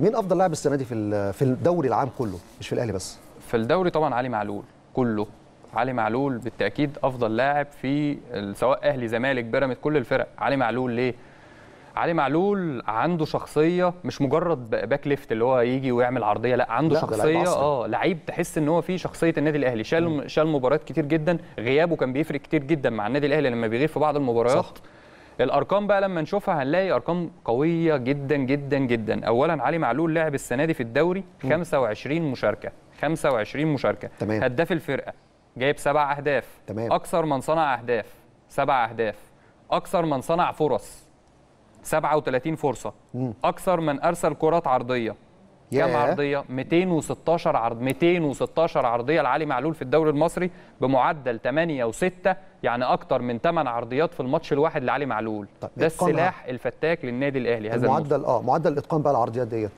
مين افضل لاعب السنه دي في في الدوري العام كله مش في الاهلي بس في الدوري طبعا علي معلول كله علي معلول بالتاكيد افضل لاعب في سواء اهلي زمالك بيراميدز كل الفرق علي معلول ليه علي معلول عنده شخصيه مش مجرد باك ليفت اللي هو يجي ويعمل عرضيه لا عنده لا شخصيه اه لعيب تحس ان هو فيه شخصيه النادي الاهلي شال شال مباريات كتير جدا غيابه كان بيفرق كتير جدا مع النادي الاهلي لما بيغيب في بعض المباريات صح. الارقام بقى لما نشوفها هنلاقي ارقام قويه جدا جدا جدا اولا علي معلول لعب السنه دي في الدوري 25 مشاركه 25 مشاركه تمام. هداف الفرقه جايب سبع اهداف تمام. اكثر من صنع اهداف سبع اهداف اكثر من صنع فرص 37 فرصه مم. اكثر من ارسل كرات عرضيه كام عرضيه 216 عرض 216 عرضيه لعلي معلول في الدوري المصري بمعدل 8 و6 يعني اكتر من 8 عرضيات في الماتش الواحد لعلي معلول طيب ده السلاح الفتاك للنادي الاهلي هذا المعدل اه معدل الاتقان بقى العرضيات ديت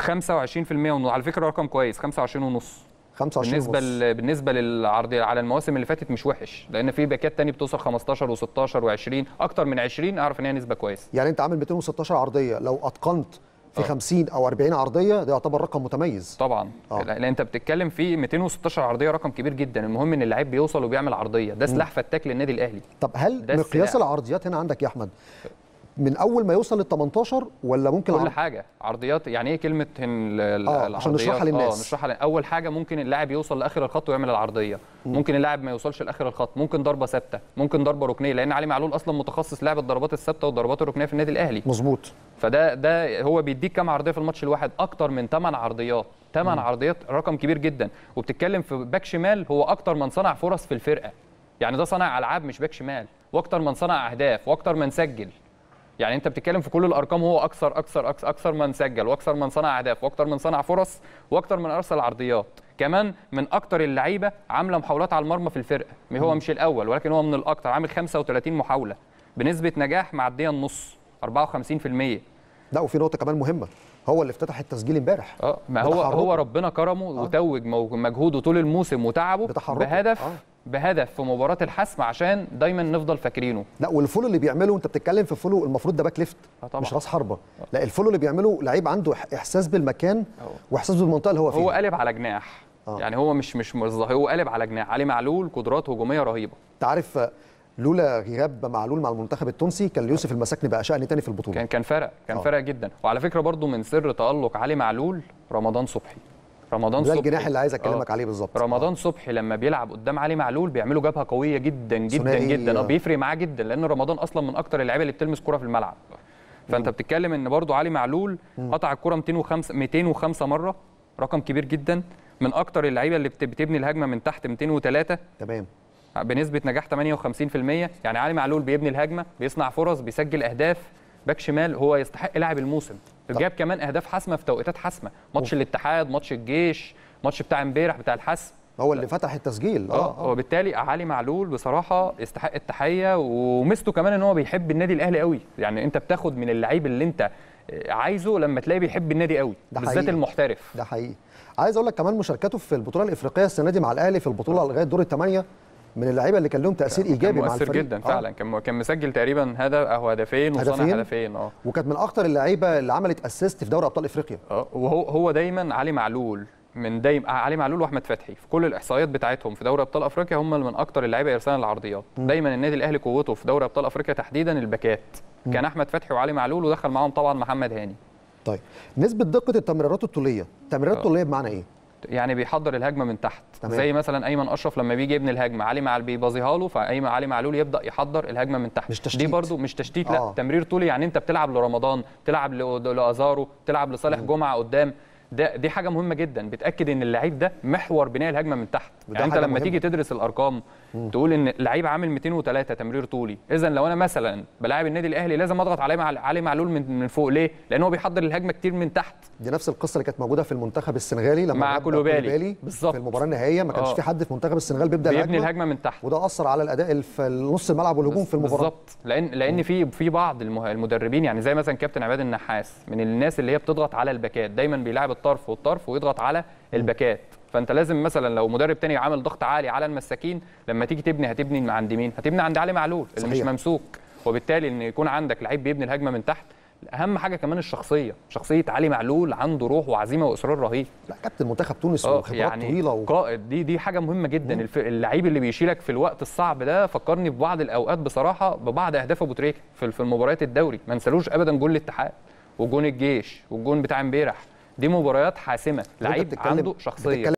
25% ونص على فكره رقم كويس 25 ونص 25 بالنسبه ل... بالنسبه للعرض على المواسم اللي فاتت مش وحش لان في باكات تاني بتوصل 15 و16 و20 اكتر من 20 اعرف ان هي نسبه كويسه يعني انت عامل 216 عرضيه لو اتقنت في أوه. 50 او 40 عرضيه ده يعتبر رقم متميز طبعا أوه. لان انت بتتكلم في 216 عرضيه رقم كبير جدا المهم ان اللعيب بيوصل وبيعمل عرضيه ده سلاح فتاك للنادي الاهلي طب هل مقياس العرضيات هنا عندك يا احمد من اول ما يوصل لل 18 ولا ممكن كل عرض... حاجه عرضيات يعني ايه كلمه هن... آه عشان آه، نشرحها للناس اه نشرحها ل... اول حاجه ممكن اللاعب يوصل لاخر الخط ويعمل العرضيه مم. ممكن اللاعب ما يوصلش لاخر الخط ممكن ضربه ثابته ممكن ضربه ركنيه لان علي معلول اصلا متخصص لعب الضربات الثابته والضربات الركنيه في النادي الاهلي مظبوط فده ده هو بيديك كام عرضيه في الماتش الواحد اكتر من 8 عرضيات 8 عرضيات رقم كبير جدا وبتتكلم في باك شمال هو اكتر من صنع فرص في الفرقه يعني ده صنع العاب مش باك شمال واكتر من صنع اهداف واكتر من سجل يعني انت بتتكلم في كل الارقام هو اكثر اكثر اكثر, أكثر من سجل واكثر من صنع اهداف واكثر من صنع فرص واكثر من ارسل عرضيات كمان من اكثر اللعيبه عامله محاولات على المرمى في الفرقه هو مش الاول ولكن هو من الاكثر عامل 35 محاوله بنسبه نجاح معديه النص 54% لا وفي نقطه كمان مهمه هو اللي افتتح التسجيل امبارح اه ما هو هو ربنا كرمه آه. وتوج مجهوده طول الموسم وتعبه بهدف آه. بهدف في مباراه الحسم عشان دايما نفضل فاكرينه لا والفولو اللي بيعمله انت بتتكلم في فولو المفروض ده باك ليفت آه، طبعا. مش راس حربه لا الفولو اللي بيعمله لعيب عنده احساس بالمكان أوه. واحساس بالمنطقه اللي هو فيها هو قلب على جناح آه. يعني هو مش مش ظهير هو قلب على جناح علي معلول قدرات هجوميه رهيبه انت عارف لولا غياب معلول مع المنتخب التونسي كان يوسف المساكني بقى شأن تاني في البطوله كان كان فرق كان آه. فرق جدا وعلى فكره برضو من سر تالق علي معلول رمضان صبحي رمضان ده الجناح اللي عايز اكلمك آه. عليه بالظبط رمضان صبحي لما بيلعب قدام علي معلول بيعملوا جبهه قويه جدا جدا جدا آه. بيفرق معاه جدا لان رمضان اصلا من اكتر اللعيبه اللي بتلمس كره في الملعب فانت مم. بتتكلم ان برضو علي معلول قطع الكره 205 205 مره رقم كبير جدا من اكتر اللعيبه اللي بتبني الهجمه من تحت 203 تمام بنسبه نجاح 58% يعني علي معلول بيبني الهجمه بيصنع فرص بيسجل اهداف باك شمال هو يستحق لاعب الموسم جاب كمان اهداف حاسمه في توقيتات حاسمه ماتش الاتحاد ماتش الجيش ماتش بتاع امبارح بتاع الحسم هو اللي فتح التسجيل آه، آه،, اه, آه. وبالتالي علي معلول بصراحه يستحق التحيه ومسته كمان ان هو بيحب النادي الاهلي قوي يعني انت بتاخد من اللعيب اللي انت عايزه لما تلاقيه بيحب النادي قوي بالذات المحترف ده حقيقي عايز اقول لك كمان مشاركته في البطوله الافريقيه السنه دي مع الاهلي في البطوله لغايه دور الثمانيه من اللعيبه اللي كان لهم تاثير ايجابي مع الفريق جدا آه. فعلا كان كان مسجل تقريبا هدف او هدفين وصنع هدفين اه وكانت من اخطر اللعيبه اللي عملت اسيست في دوري ابطال افريقيا اه وهو هو دايما علي معلول من دايما آه، علي معلول واحمد فتحي في كل الاحصائيات بتاعتهم في دوري ابطال افريقيا هم من اكتر اللعيبه ارسالا العرضيات م. دايما النادي الاهلي قوته في دوري ابطال افريقيا تحديدا الباكات كان احمد فتحي وعلي معلول ودخل معاهم طبعا محمد هاني طيب نسبه دقه التمريرات الطوليه التمريرات آه. الطوليه بمعنى ايه يعني بيحضر الهجمه من تحت تمام. زي مثلا ايمن اشرف لما بيجي يبني الهجمه علي معلول بيباظيها له فايمن علي معلول يبدا يحضر الهجمه من تحت مش تشتيت. دي برده مش تشتيت آه. لا تمرير طولي يعني انت بتلعب لرمضان بتلعب لازارو بتلعب لصالح جمعه قدام ده دي حاجه مهمه جدا بتاكد ان اللعيب ده محور بناء الهجمه من تحت يعني انت لما مهمة. تيجي تدرس الارقام مم. تقول ان لعيب عامل 203 تمرير طولي اذا لو انا مثلا بلاعب النادي الاهلي لازم اضغط عليه مع علي معلول من من فوق ليه لان هو بيحضر الهجمه كتير من تحت دي نفس القصه اللي كانت موجوده في المنتخب السنغالي لما مع كولوبالي بالظبط في المباراه النهائيه ما كانش أوه. في حد في منتخب السنغال بيبدا بيبني الهجمه من تحت وده اثر على الاداء في نص الملعب والهجوم في المباراه بالظبط لان لان في في بعض المدربين يعني زي مثلا كابتن عماد النحاس من الناس اللي هي بتضغط على الباكات دايما بيلعب الطرف والطرف ويضغط على الباكات فانت لازم مثلا لو مدرب تاني عامل ضغط عالي على المساكين لما تيجي تبني هتبني عند مين هتبني عند علي معلول اللي صحيح. مش ممسوك وبالتالي ان يكون عندك لعيب بيبني الهجمه من تحت اهم حاجه كمان الشخصيه شخصيه علي معلول عنده روح وعزيمه واصرار رهيب لا كابتن منتخب تونس آه، وخبرات يعني طويله و... قائد دي دي حاجه مهمه جدا الف... اللعيب اللي بيشيلك في الوقت الصعب ده فكرني في بعض الاوقات بصراحه ببعض اهداف ابو تريكه في, في المباريات الدوري ما انسالوش ابدا جول الاتحاد وجون الجيش والجون بتاع امبارح دي مباريات حاسمه لعيب عنده شخصيه